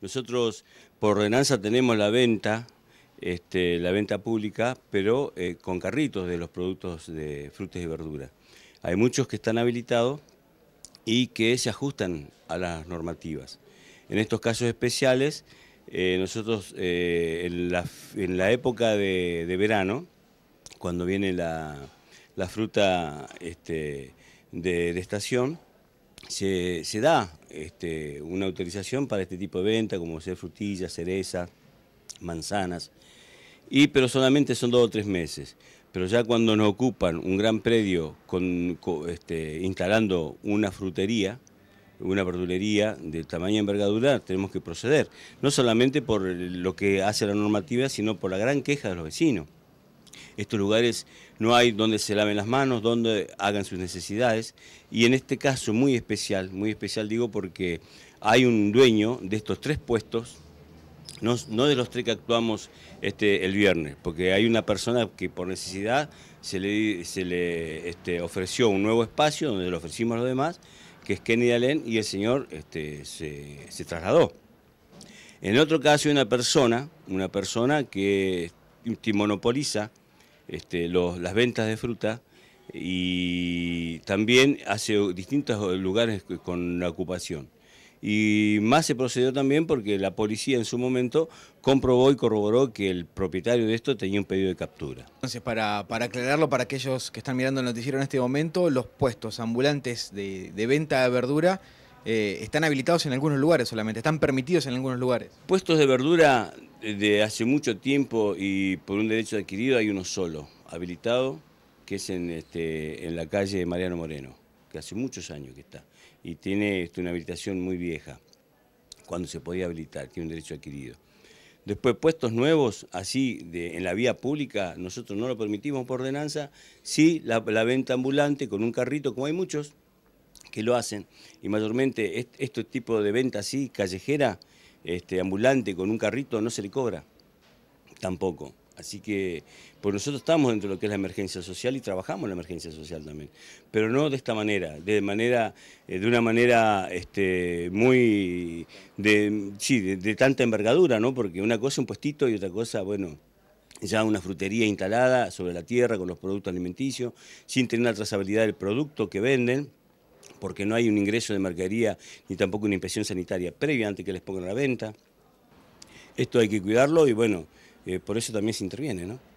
Nosotros por ordenanza tenemos la venta, este, la venta pública, pero eh, con carritos de los productos de frutas y verduras. Hay muchos que están habilitados y que se ajustan a las normativas. En estos casos especiales, eh, nosotros eh, en, la, época de, verano, cuando viene la, fruta este, de estación, se, da este, una autorización para este tipo de venta, como ser frutillas, cereza, manzanas, y, pero solamente son dos o tres meses. Pero ya cuando nos ocupan un gran predio con, este, instalando una frutería, una verdulería de tamaño envergadura, tenemos que proceder. No solamente por lo que hace la normativa, sino por la gran queja de los vecinos estos lugares no hay donde se laven las manos, donde hagan sus necesidades. Y en este caso muy especial, muy especial digo porque hay un dueño de estos tres puestos, no, de los tres que actuamos este, el viernes, porque hay una persona que por necesidad se le, se le este, ofreció un nuevo espacio donde le ofrecimos a los demás, que es Kennedy Allen, y el señor este, se, trasladó. En otro caso hay una persona, una persona que monopoliza este, las ventas de fruta y también hace distintos lugares con la ocupación. Y más se procedió también porque la policía en su momento comprobó y corroboró que el propietario de esto tenía un pedido de captura. Entonces, para, para aclararlo para aquellos que están mirando el noticiero en este momento, los puestos ambulantes de, venta de verdura eh, están habilitados en algunos lugares solamente, están permitidos en algunos lugares. Puestos de verdura de hace mucho tiempo y por un derecho adquirido hay uno solo, habilitado, que es en, este, en la calle Mariano Moreno, que hace muchos años que está, y tiene este, una habilitación muy vieja, cuando se podía habilitar, tiene un derecho adquirido. Después, puestos nuevos, así, en la vía pública, nosotros no lo permitimos por ordenanza, sí la, venta ambulante con un carrito, como hay muchos que lo hacen, y mayormente este, este tipo de venta así, callejera, este, ambulante con un carrito, no se le cobra tampoco. Así que, pues nosotros estamos dentro de lo que es la emergencia social y trabajamos la emergencia social también, pero no de esta manera, de manera, eh, de una manera este, muy, de, sí, de, tanta envergadura, ¿no? Porque una cosa un puestito y otra cosa, bueno, ya una frutería instalada sobre la tierra con los productos alimenticios, sin tener la trazabilidad del producto que venden porque no hay un ingreso de mercadería ni tampoco una inspección sanitaria previa antes que les pongan a la venta. Esto hay que cuidarlo y bueno, eh, por eso también se interviene, ¿no?